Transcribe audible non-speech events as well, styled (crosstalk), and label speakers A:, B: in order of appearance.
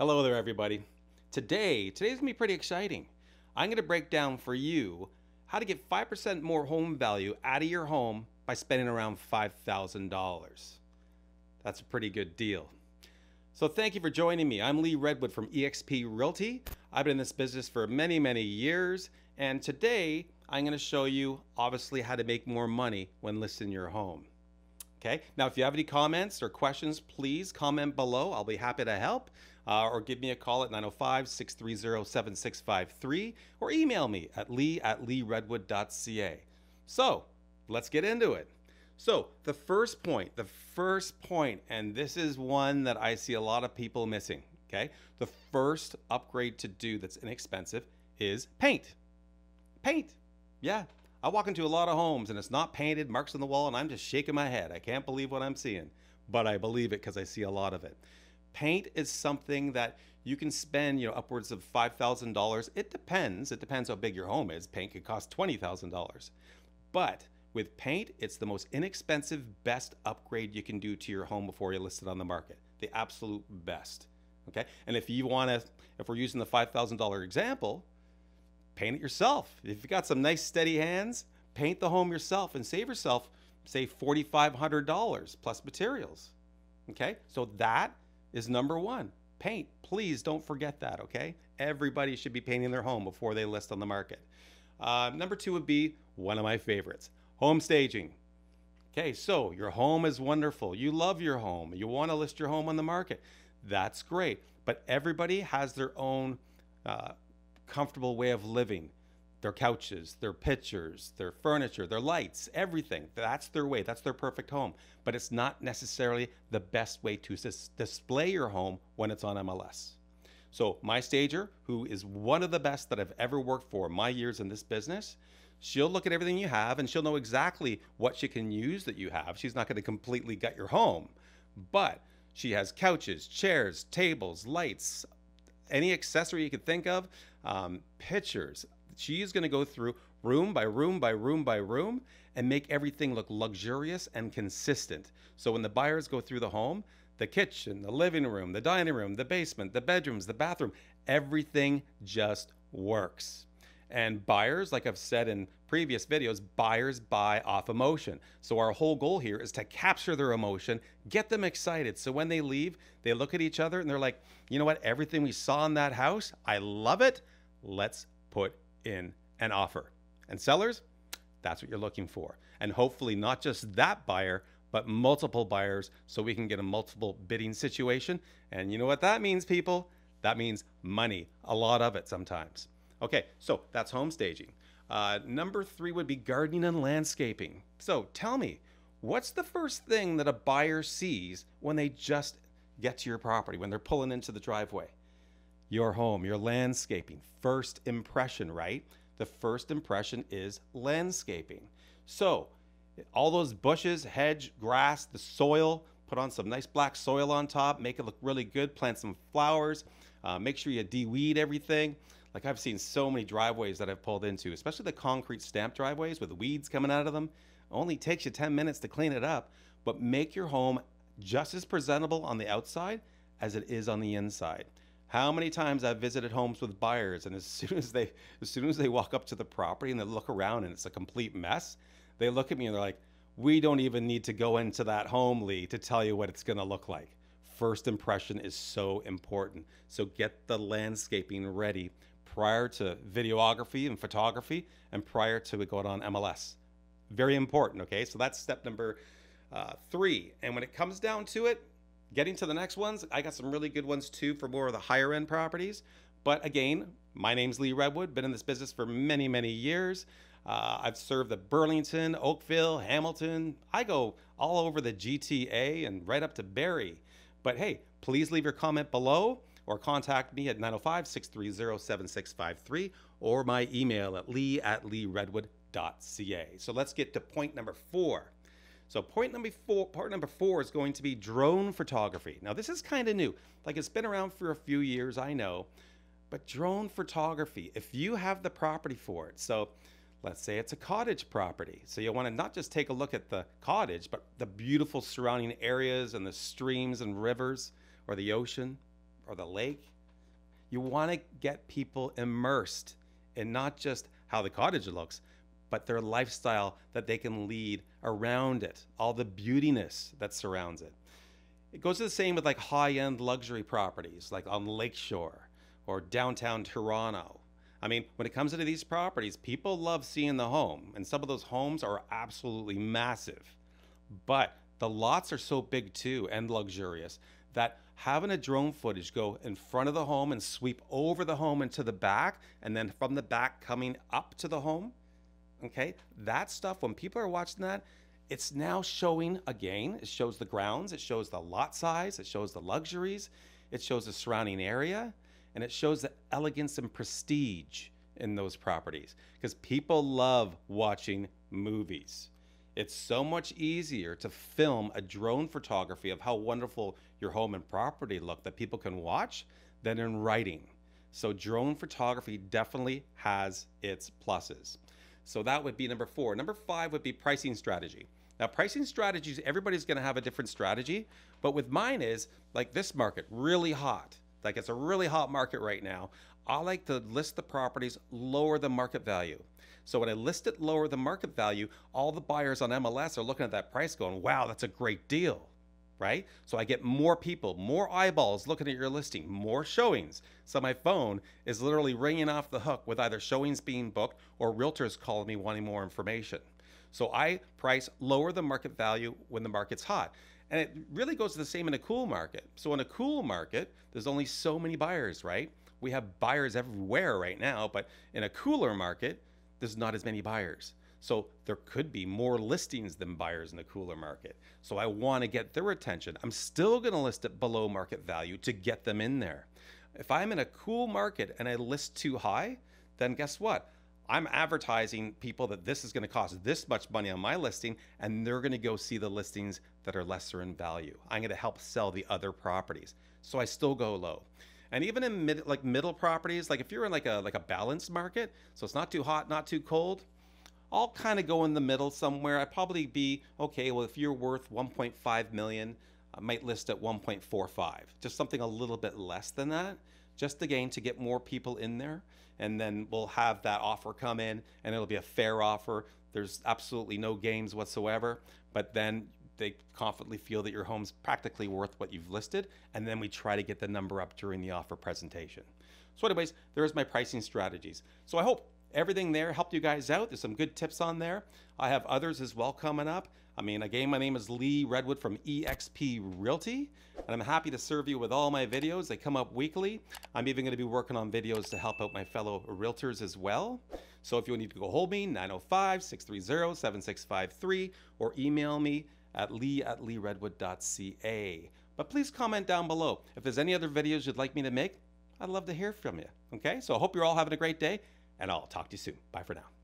A: Hello there, everybody. Today, today's gonna be pretty exciting. I'm gonna break down for you how to get 5% more home value out of your home by spending around $5,000. That's a pretty good deal. So thank you for joining me. I'm Lee Redwood from eXp Realty. I've been in this business for many, many years. And today I'm gonna to show you obviously how to make more money when listing your home. Okay, now if you have any comments or questions, please comment below. I'll be happy to help uh, or give me a call at 905 630 7653 or email me at lee at leeredwood.ca. So let's get into it. So, the first point, the first point, and this is one that I see a lot of people missing, okay? The first upgrade to do that's inexpensive is paint. Paint. Yeah. I walk into a lot of homes and it's not painted, marks on the wall, and I'm just shaking my head. I can't believe what I'm seeing, but I believe it because I see a lot of it paint is something that you can spend you know upwards of $5000 it depends it depends how big your home is paint could cost $20000 but with paint it's the most inexpensive best upgrade you can do to your home before you list it on the market the absolute best okay and if you want to if we're using the $5000 example paint it yourself if you've got some nice steady hands paint the home yourself and save yourself say $4500 plus materials okay so that is number one paint. Please don't forget that, okay? Everybody should be painting their home before they list on the market. Uh, number two would be one of my favorites home staging. Okay, so your home is wonderful. You love your home. You want to list your home on the market. That's great. But everybody has their own uh, comfortable way of living their couches, their pictures, their furniture, their lights, everything. That's their way. That's their perfect home. But it's not necessarily the best way to display your home when it's on MLS. So, my stager, who is one of the best that I've ever worked for my years in this business, she'll look at everything you have and she'll know exactly what she can use that you have. She's not going to completely gut your home, but she has couches, chairs, tables, lights, any accessory you could think of, um, pictures, she is going to go through room by room by room by room and make everything look luxurious and consistent. So when the buyers go through the home, the kitchen, the living room, the dining room, the basement, the bedrooms, the bathroom, everything just works. And buyers, like I've said in previous videos, buyers buy off emotion. So our whole goal here is to capture their emotion, get them excited. So when they leave, they look at each other and they're like, you know what? Everything we saw in that house, I love it. Let's put in an offer. And sellers, that's what you're looking for. And hopefully, not just that buyer, but multiple buyers so we can get a multiple bidding situation. And you know what that means, people? That means money, a lot of it sometimes. Okay, so that's home staging. Uh, number three would be gardening and landscaping. So tell me, what's the first thing that a buyer sees when they just get to your property, when they're pulling into the driveway? your home, your landscaping. First impression, right? The first impression is landscaping. So, all those bushes, hedge, grass, the soil, put on some nice black soil on top, make it look really good, plant some flowers, uh, make sure you de-weed everything. Like I've seen so many driveways that I've pulled into, especially the concrete stamp driveways with weeds coming out of them. Only takes you 10 minutes to clean it up, but make your home just as presentable on the outside as it is on the inside. How many times I've visited homes with buyers, and as (laughs) soon as they as soon as they walk up to the property and they look around and it's a complete mess, they look at me and they're like, "We don't even need to go into that home, Lee, to tell you what it's going to look like." First impression is so important. So get the landscaping ready prior to videography and photography and prior to it going on MLS. Very important, okay? So that's step number uh, three. And when it comes down to it, Getting to the next ones, I got some really good ones too for more of the higher end properties. But again, my name's Lee Redwood, been in this business for many, many years. Uh, I've served the Burlington, Oakville, Hamilton. I go all over the GTA and right up to Barrie. But hey, please leave your comment below or contact me at 905 630 7653 or my email at lee at leeredwood.ca. So let's get to point number four. So point number four, part number four is going to be drone photography. Now this is kind of new. Like it's been around for a few years, I know, but drone photography, if you have the property for it. So let's say it's a cottage property. So you want to not just take a look at the cottage, but the beautiful surrounding areas and the streams and rivers or the ocean or the lake. You want to get people immersed in not just how the cottage looks, but their lifestyle that they can lead around it, all the beautiness that surrounds it. It goes to the same with like high end luxury properties, like on Lakeshore or downtown Toronto. I mean, when it comes to these properties, people love seeing the home, and some of those homes are absolutely massive. But the lots are so big too and luxurious that having a drone footage go in front of the home and sweep over the home into the back, and then from the back coming up to the home, Okay, that stuff, when people are watching that, it's now showing again. It shows the grounds, it shows the lot size, it shows the luxuries, it shows the surrounding area, and it shows the elegance and prestige in those properties because people love watching movies. It's so much easier to film a drone photography of how wonderful your home and property look that people can watch than in writing. So, drone photography definitely has its pluses. So that would be number four. Number five would be pricing strategy. Now, pricing strategies, everybody's going to have a different strategy. But with mine is like this market, really hot. Like it's a really hot market right now. I like to list the properties lower than market value. So when I list it lower than market value, all the buyers on MLS are looking at that price going, wow, that's a great deal right? So I get more people, more eyeballs looking at your listing, more showings. So my phone is literally ringing off the hook with either showings being booked or realtors calling me wanting more information. So I price lower the market value when the market's hot. And it really goes the same in a cool market. So in a cool market, there's only so many buyers, right? We have buyers everywhere right now, but in a cooler market, there's not as many buyers. So there could be more listings than buyers in the cooler market. So I want to get their attention. I'm still going to list it below market value to get them in there. If I'm in a cool market and I list too high, then guess what? I'm advertising people that this is going to cost this much money on my listing, and they're going to go see the listings that are lesser in value. I'm going to help sell the other properties. So I still go low. And even in mid, like middle properties, like if you're in like a like a balanced market, so it's not too hot, not too cold, I'll kind of go in the middle somewhere. I'd probably be okay. Well, if you're worth 1.5 million, I might list at 1.45, just something a little bit less than that, just again to get more people in there. And then we'll have that offer come in and it'll be a fair offer. There's absolutely no games whatsoever, but then they confidently feel that your home's practically worth what you've listed. And then we try to get the number up during the offer presentation. So anyways, there's my pricing strategies. So I hope everything there helped you guys out. There's some good tips on there. I have others as well coming up. I mean, again, my name is Lee Redwood from EXP Realty, and I'm happy to serve you with all my videos. They come up weekly. I'm even going to be working on videos to help out my fellow realtors as well. So if you need to go hold me, 905-630-7653, or email me at lee at leeredwood.ca. But please comment down below. If there's any other videos you'd like me to make, I'd love to hear from you. Okay, so I hope you're all having a great day. And I'll Talk to you soon. Bye for now.